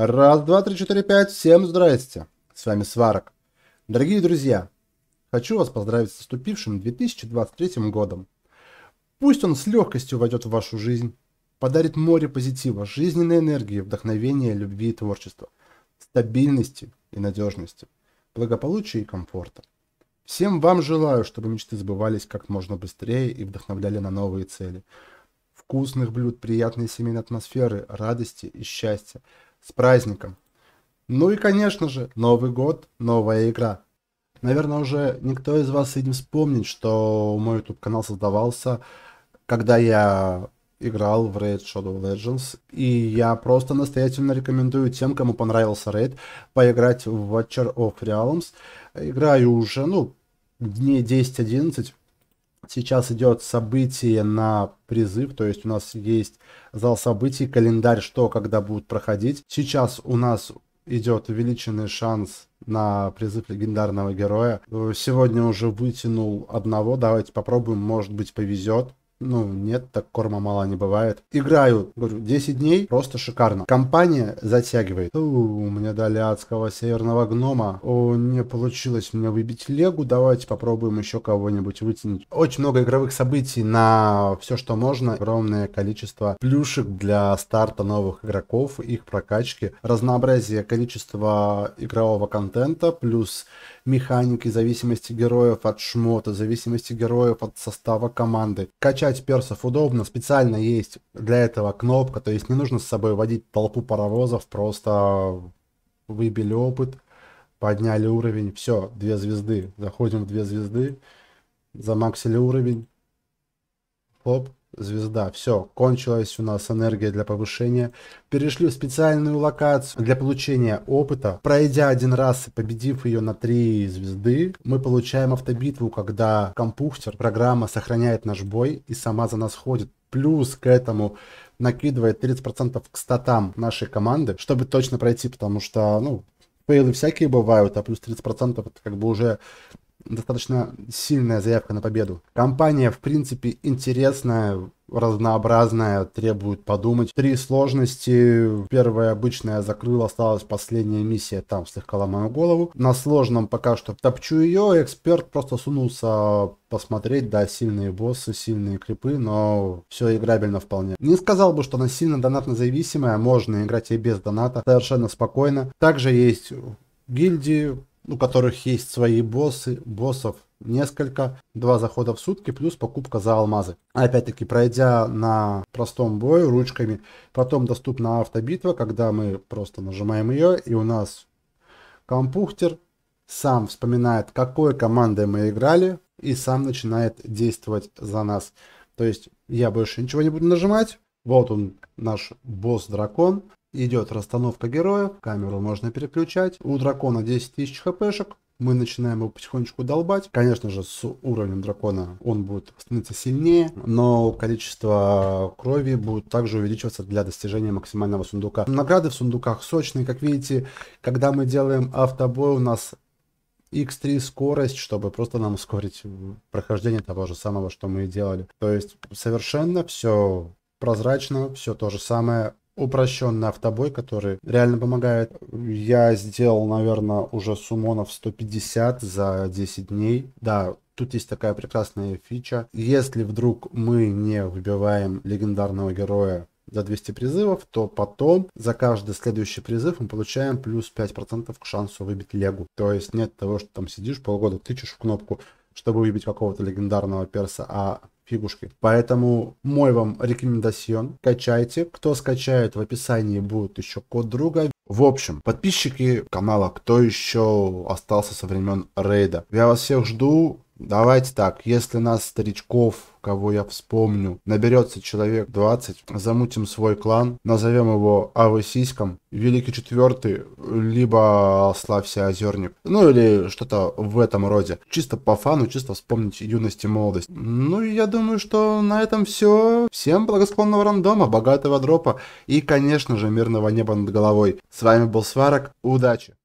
Раз, два, три, четыре, пять. Всем здрасте. С вами Сварок. Дорогие друзья, хочу вас поздравить с наступившим 2023 годом. Пусть он с легкостью войдет в вашу жизнь, подарит море позитива, жизненной энергии, вдохновения, любви и творчества, стабильности и надежности, благополучия и комфорта. Всем вам желаю, чтобы мечты сбывались как можно быстрее и вдохновляли на новые цели. Вкусных блюд, приятной семейной атмосферы, радости и счастья – с праздником! Ну и, конечно же, Новый год, новая игра. Наверное, уже никто из вас и не вспомнит, что мой YouTube-канал создавался, когда я играл в Raid Shadow Legends, и я просто настоятельно рекомендую тем, кому понравился Raid, поиграть в Watcher of Realms. Играю уже, ну, дней 10-11, Сейчас идет событие на призыв, то есть у нас есть зал событий, календарь, что, когда будут проходить. Сейчас у нас идет увеличенный шанс на призыв легендарного героя. Сегодня уже вытянул одного, давайте попробуем, может быть повезет. Ну, нет, так корма мало не бывает. Играю, говорю, 10 дней, просто шикарно. Компания затягивает. У, у меня дали адского северного гнома. О, не получилось мне выбить легу, давайте попробуем еще кого-нибудь вытянуть. Очень много игровых событий на все, что можно. Огромное количество плюшек для старта новых игроков, их прокачки. Разнообразие количества игрового контента, плюс механики, зависимости героев от шмота, зависимости героев от состава команды. Качать персов удобно, специально есть для этого кнопка, то есть не нужно с собой водить толпу паровозов, просто выбили опыт, подняли уровень, все, две звезды, заходим в две звезды, замаксили уровень, хоп, звезда. Все, кончилась у нас энергия для повышения. Перешли в специальную локацию для получения опыта. Пройдя один раз и победив ее на три звезды, мы получаем автобитву, когда компьютер, программа сохраняет наш бой и сама за нас ходит. Плюс к этому накидывает 30% к статам нашей команды, чтобы точно пройти, потому что, ну, фейлы всякие бывают, а плюс 30% это как бы уже достаточно сильная заявка на победу. Компания, в принципе, интересная, разнообразная, требует подумать. Три сложности. Первая обычная закрыла, осталась последняя миссия, там слегка ломаю голову. На сложном пока что топчу ее, эксперт просто сунулся посмотреть, да, сильные боссы, сильные крипы, но все играбельно вполне. Не сказал бы, что она сильно донатно зависимая, можно играть и без доната, совершенно спокойно. Также есть гильдии, у которых есть свои боссы, боссов несколько, два захода в сутки, плюс покупка за алмазы. Опять-таки, пройдя на простом бою ручками, потом доступна автобитва, когда мы просто нажимаем ее, и у нас компьютер сам вспоминает, какой командой мы играли, и сам начинает действовать за нас. То есть я больше ничего не буду нажимать. Вот он, наш босс-дракон идет расстановка героев, камеру можно переключать. У дракона 10 тысяч хпшек, мы начинаем его потихонечку долбать. Конечно же, с уровнем дракона он будет становиться сильнее, но количество крови будет также увеличиваться для достижения максимального сундука. Награды в сундуках сочные, как видите, когда мы делаем автобой, у нас x3 скорость, чтобы просто нам ускорить прохождение того же самого, что мы и делали. То есть совершенно все прозрачно, все то же самое, упрощенный автобой, который реально помогает. Я сделал, наверное, уже сумонов 150 за 10 дней. Да, Тут есть такая прекрасная фича. Если вдруг мы не выбиваем легендарного героя за 200 призывов, то потом за каждый следующий призыв мы получаем плюс 5% к шансу выбить легу. То есть нет того, что там сидишь полгода, тычешь в кнопку чтобы выбить какого-то легендарного перса, а фигушки. Поэтому мой вам рекомендацион. Качайте. Кто скачает, в описании будет еще код друга. В общем, подписчики канала, кто еще остался со времен рейда. Я вас всех жду. Давайте так, если нас старичков, кого я вспомню, наберется человек 20, замутим свой клан, назовем его Авосиськом, Великий Четвертый, либо Славься Озерник, ну или что-то в этом роде. Чисто по фану, чисто вспомнить юность и молодость. Ну, я думаю, что на этом все. Всем благосклонного рандома, богатого дропа и, конечно же, мирного неба над головой. С вами был Сварок, удачи!